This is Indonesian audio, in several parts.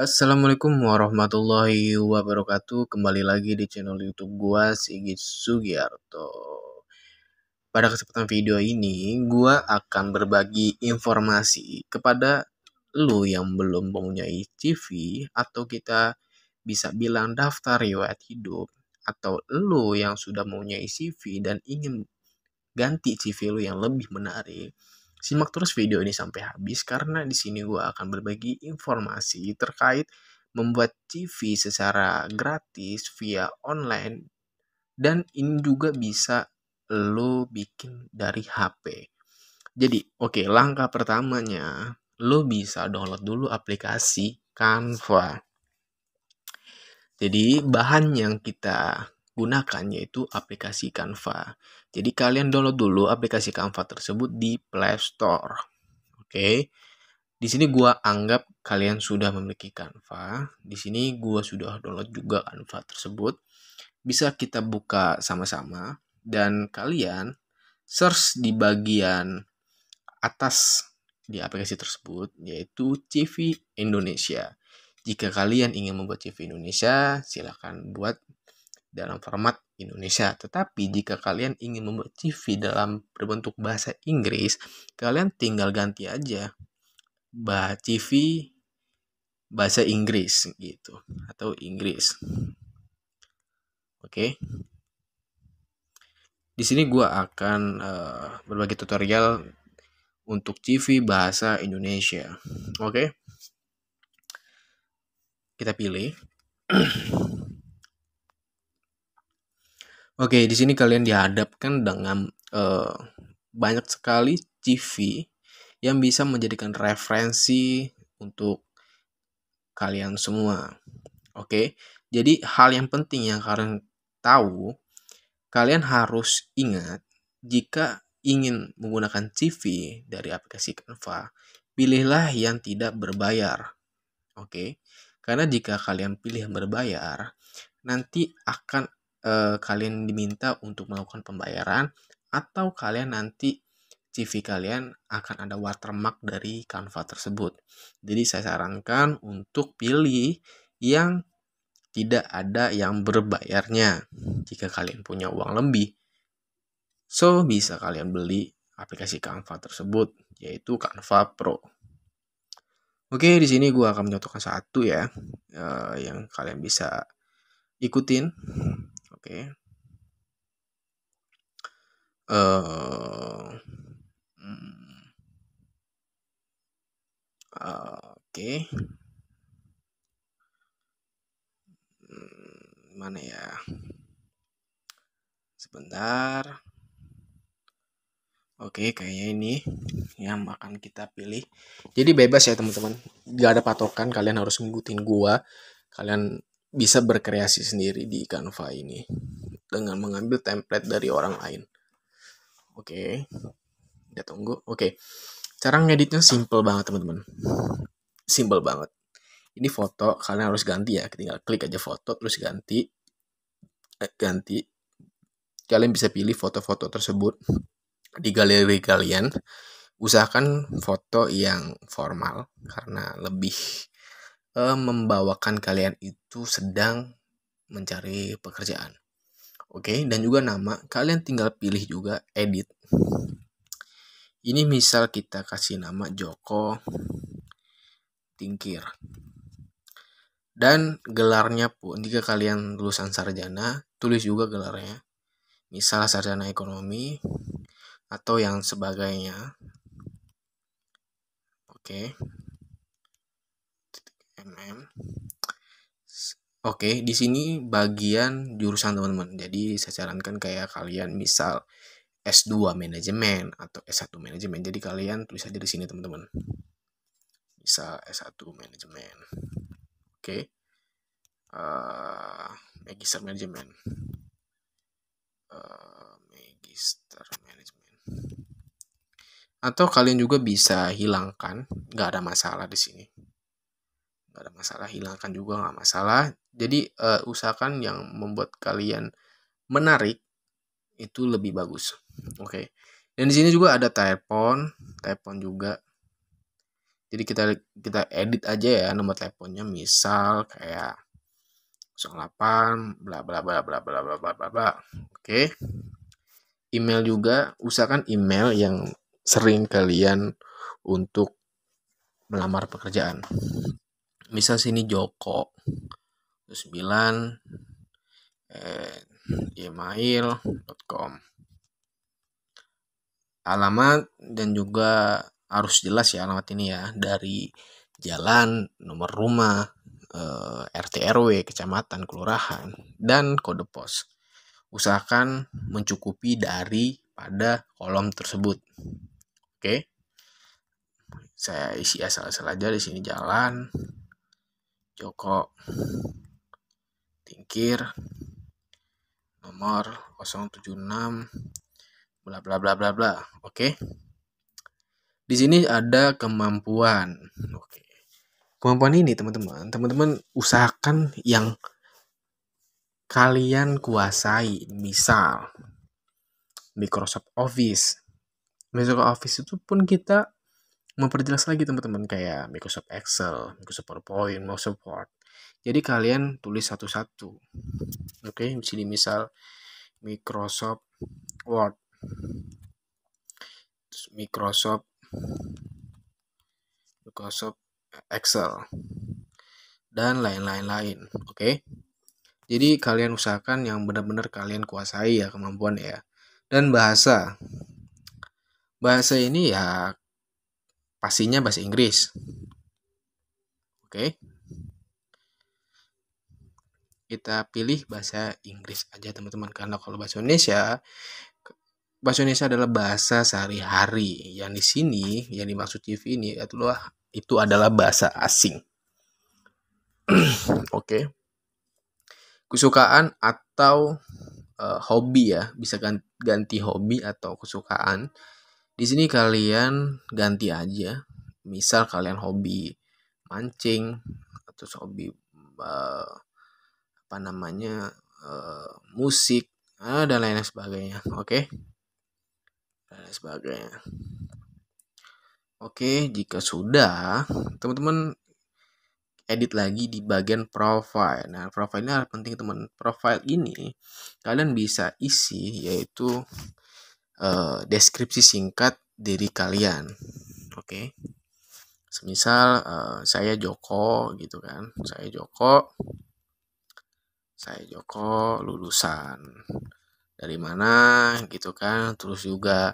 Assalamualaikum warahmatullahi wabarakatuh. Kembali lagi di channel YouTube gua Sigit Sugiarto. Pada kesempatan video ini, gua akan berbagi informasi kepada lu yang belum mempunyai CV atau kita bisa bilang daftar riwayat hidup atau lu yang sudah mempunyai CV dan ingin ganti CV lu yang lebih menarik Simak terus video ini sampai habis karena di sini gue akan berbagi informasi terkait membuat CV secara gratis via online dan ini juga bisa lo bikin dari HP. Jadi, oke, okay, langkah pertamanya lo bisa download dulu aplikasi Canva. Jadi, bahan yang kita gunakan yaitu aplikasi Canva. Jadi kalian download dulu aplikasi Canva tersebut di Play Store. Oke. Di sini gua anggap kalian sudah memiliki Canva. Di sini gua sudah download juga Canva tersebut. Bisa kita buka sama-sama dan kalian search di bagian atas di aplikasi tersebut yaitu CV Indonesia. Jika kalian ingin membuat CV Indonesia, silakan buat dalam format Indonesia. Tetapi jika kalian ingin membuat CV dalam berbentuk bahasa Inggris, kalian tinggal ganti aja bah CV bahasa Inggris gitu atau Inggris. Oke. Okay. Di sini gua akan uh, berbagi tutorial untuk CV bahasa Indonesia. Oke. Okay. Kita pilih Oke, di sini kalian dihadapkan dengan uh, banyak sekali CV yang bisa menjadikan referensi untuk kalian semua. Oke, jadi hal yang penting yang kalian tahu, kalian harus ingat jika ingin menggunakan CV dari aplikasi Canva, pilihlah yang tidak berbayar. Oke, karena jika kalian pilih berbayar, nanti akan eh, kalian diminta untuk melakukan pembayaran atau kalian nanti CV kalian akan ada watermark dari Canva tersebut. Jadi saya sarankan untuk pilih yang tidak ada yang berbayarnya jika kalian punya uang lebih. So, bisa kalian beli aplikasi Canva tersebut, yaitu Canva Pro. Oke, di sini gue akan menyatukan satu ya, eh, yang kalian bisa ikutin Oke, eh, hmm. oke hmm, mana ya sebentar Oke, kayaknya ini yang akan kita pilih. Jadi bebas ya teman-teman. Gak ada patokan, kalian harus ngikutin gua. Kalian bisa berkreasi sendiri di Canva ini dengan mengambil template dari orang lain. Oke, okay. Kita tunggu. Oke, okay. cara ngeditnya simple banget teman-teman, simple banget. Ini foto kalian harus ganti ya, tinggal klik aja foto terus ganti, eh, ganti. Kalian bisa pilih foto-foto tersebut di galeri kalian. Usahakan foto yang formal karena lebih uh, membawakan kalian itu sedang mencari pekerjaan. Oke, okay? dan juga nama, kalian tinggal pilih juga edit. Ini misal kita kasih nama Joko Tingkir. Dan gelarnya pun, jika kalian lulusan sarjana, tulis juga gelarnya. Misal sarjana ekonomi atau yang sebagainya. Oke. Okay mm Oke, di sini bagian jurusan teman-teman. Jadi saya sarankan kayak kalian misal S2 manajemen atau S1 manajemen. Jadi kalian tulis aja di sini teman-teman. Misal S1 manajemen. Oke. Uh, magister manajemen. Uh, magister manajemen. Atau kalian juga bisa hilangkan, nggak ada masalah di sini nggak ada masalah hilangkan juga nggak masalah jadi uh, usahakan yang membuat kalian menarik itu lebih bagus oke okay. dan di sini juga ada telepon telepon juga jadi kita kita edit aja ya nomor teleponnya misal kayak 08 bla bla bla bla bla bla bla bla oke okay. email juga usahakan email yang sering kalian untuk melamar pekerjaan misal sini Joko terus 9 at gmail.com alamat dan juga harus jelas ya alamat ini ya dari jalan nomor rumah eh, RT RW kecamatan kelurahan dan kode pos usahakan mencukupi dari pada kolom tersebut oke saya isi asal-asal aja di sini jalan Joko Tingkir nomor 076 bla bla bla bla bla. Oke. Di sini ada kemampuan. Oke. Kemampuan ini teman-teman, teman-teman usahakan yang kalian kuasai. Misal Microsoft Office. Microsoft Office itu pun kita memperjelas lagi teman-teman kayak Microsoft Excel, Microsoft PowerPoint, Microsoft Word. Jadi kalian tulis satu-satu. Oke, okay, di misal Microsoft Word. Microsoft Microsoft Excel dan lain-lain lain. Oke. Okay? Jadi kalian usahakan yang benar-benar kalian kuasai ya kemampuan ya. Dan bahasa. Bahasa ini ya pastinya bahasa Inggris. Oke. Kita pilih bahasa Inggris aja teman-teman karena kalau bahasa Indonesia bahasa Indonesia adalah bahasa sehari-hari. Yang di sini yang dimaksud TV ini adalah itu adalah bahasa asing. Oke. Okay. Kesukaan atau uh, hobi ya, bisa ganti, ganti hobi atau kesukaan di sini kalian ganti aja. Misal kalian hobi mancing atau hobi eh, apa namanya eh, musik eh, dan lain-lain sebagainya. Oke, okay? dan lain sebagainya. Oke, okay, jika sudah, teman-teman edit lagi di bagian profile. Nah, profile ini penting teman. Profile ini kalian bisa isi yaitu Eh, deskripsi singkat diri kalian. Oke. Okay? Semisal uh, saya Joko gitu kan. Saya Joko. Saya Joko lulusan dari mana gitu kan. Terus juga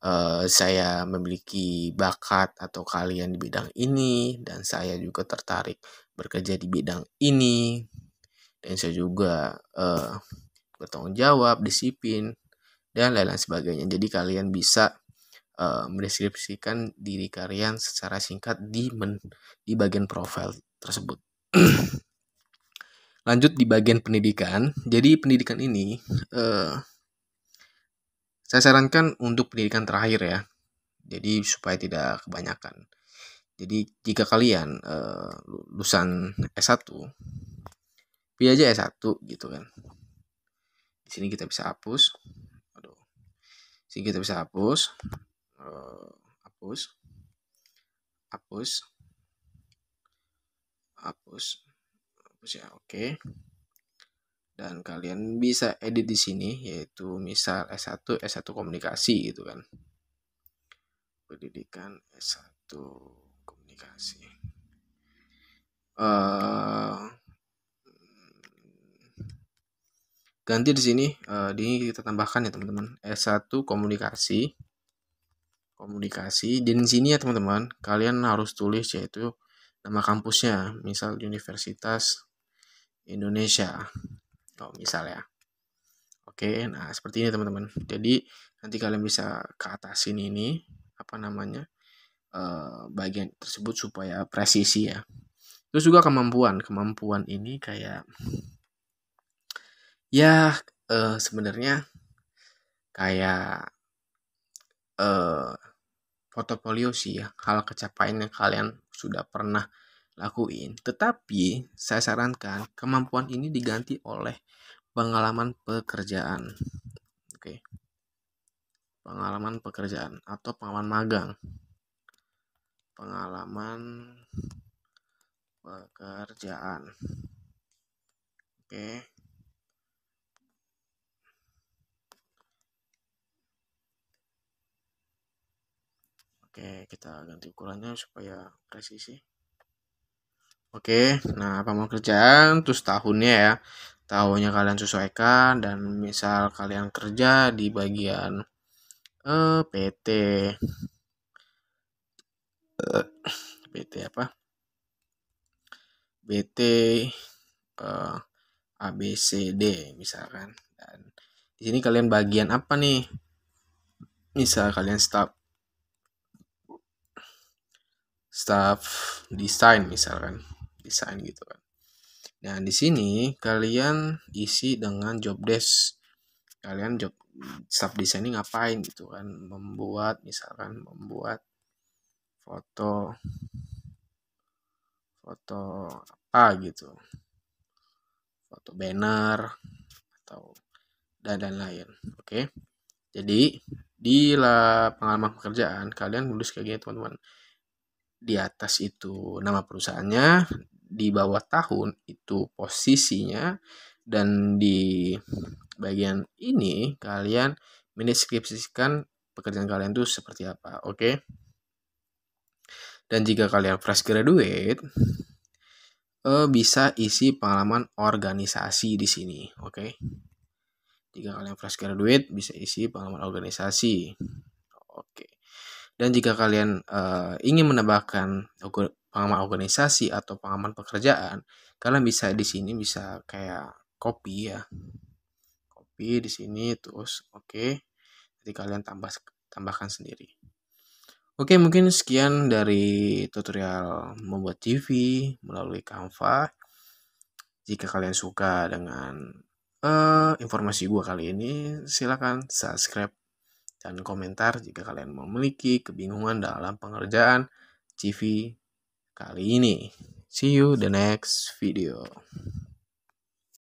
uh, saya memiliki bakat atau kalian di bidang ini dan saya juga tertarik bekerja di bidang ini dan saya juga uh, bertanggung jawab, disiplin, dan lain-lain sebagainya. Jadi kalian bisa uh, mendeskripsikan diri kalian secara singkat di men di bagian profil tersebut. Lanjut di bagian pendidikan. Jadi pendidikan ini uh, saya sarankan untuk pendidikan terakhir ya. Jadi supaya tidak kebanyakan. Jadi jika kalian uh, lulusan S1 pilih aja S1 gitu kan. Di sini kita bisa hapus. Jadi kita bisa hapus. Uh, hapus. Hapus. Hapus. Hapus ya, oke. Okay. Dan kalian bisa edit di sini, yaitu misal S1, S1 komunikasi gitu kan. Pendidikan S1 komunikasi. Uh, ganti di sini eh, di di kita tambahkan ya teman-teman S1 komunikasi komunikasi dan di sini ya teman-teman kalian harus tulis yaitu nama kampusnya misal Universitas Indonesia oh misal ya oke nah seperti ini teman-teman jadi nanti kalian bisa ke sini ini apa namanya eh, bagian tersebut supaya presisi ya terus juga kemampuan kemampuan ini kayak ya uh, sebenarnya kayak uh, portofolio sih ya hal kecapaian yang kalian sudah pernah lakuin tetapi saya sarankan kemampuan ini diganti oleh pengalaman pekerjaan oke okay. pengalaman pekerjaan atau pengalaman magang pengalaman pekerjaan oke okay. Oke, kita ganti ukurannya supaya presisi. Oke, nah apa mau kerjaan terus tahunnya ya. Tahunnya kalian sesuaikan dan misal kalian kerja di bagian eh, PT eh, PT apa? BT eh, ABCD misalkan. Dan di sini kalian bagian apa nih? Misal kalian staff staff desain misalkan desain gitu kan nah di sini kalian isi dengan job desk kalian job staff desain ini ngapain gitu kan membuat misalkan membuat foto foto apa gitu foto banner atau dan dan lain oke okay? jadi di pengalaman pekerjaan kalian lulus kayak gini teman-teman di atas itu nama perusahaannya, di bawah tahun itu posisinya, dan di bagian ini kalian mendeskripsikan pekerjaan kalian itu seperti apa, oke? Okay? Dan jika kalian fresh graduate, eh, bisa isi pengalaman organisasi di sini, oke? Okay? Jika kalian fresh graduate, bisa isi pengalaman organisasi, oke? Okay. Dan jika kalian uh, ingin menambahkan pengaman organisasi atau pengaman pekerjaan, kalian bisa di sini bisa kayak copy ya. Copy di sini terus oke. Okay. Jadi kalian tambah tambahkan sendiri. Oke, okay, mungkin sekian dari tutorial membuat TV melalui Canva. Jika kalian suka dengan uh, informasi gua kali ini, silakan subscribe dan komentar jika kalian memiliki kebingungan dalam pengerjaan CV kali ini. See you the next video.